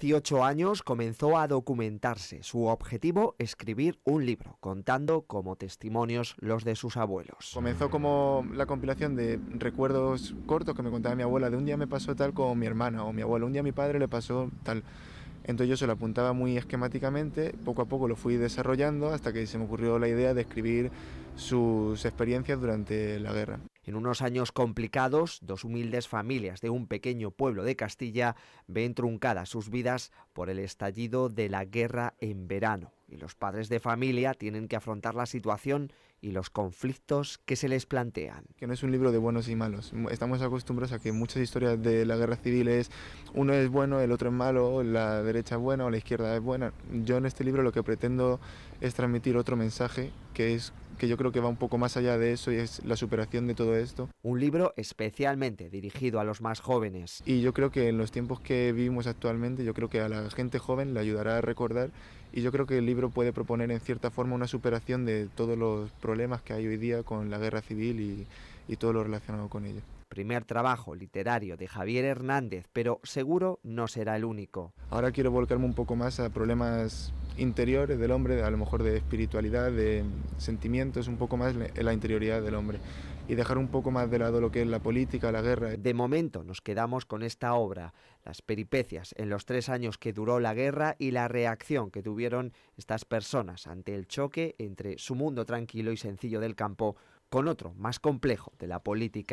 18 años comenzó a documentarse. Su objetivo, escribir un libro, contando como testimonios los de sus abuelos. Comenzó como la compilación de recuerdos cortos que me contaba mi abuela, de un día me pasó tal con mi hermana o mi abuela. un día mi padre le pasó tal. Entonces yo se lo apuntaba muy esquemáticamente, poco a poco lo fui desarrollando hasta que se me ocurrió la idea de escribir sus experiencias durante la guerra. En unos años complicados, dos humildes familias de un pequeño pueblo de Castilla ven truncadas sus vidas por el estallido de la guerra en verano y los padres de familia tienen que afrontar la situación y los conflictos que se les plantean. Que no es un libro de buenos y malos. Estamos acostumbrados a que muchas historias de la guerra civil es uno es bueno, el otro es malo, la derecha es buena o la izquierda es buena. Yo en este libro lo que pretendo es transmitir otro mensaje que es que yo creo que va un poco más allá de eso y es la superación de todo esto. Un libro especialmente dirigido a los más jóvenes. Y yo creo que en los tiempos que vivimos actualmente, yo creo que a la gente joven le ayudará a recordar y yo creo que el libro puede proponer en cierta forma una superación de todos los problemas que hay hoy día con la guerra civil y, y todo lo relacionado con ello primer trabajo literario de Javier Hernández, pero seguro no será el único. Ahora quiero volcarme un poco más a problemas interiores del hombre, a lo mejor de espiritualidad, de sentimientos, un poco más en la interioridad del hombre y dejar un poco más de lado lo que es la política, la guerra. De momento nos quedamos con esta obra, las peripecias en los tres años que duró la guerra y la reacción que tuvieron estas personas ante el choque entre su mundo tranquilo y sencillo del campo con otro más complejo de la política.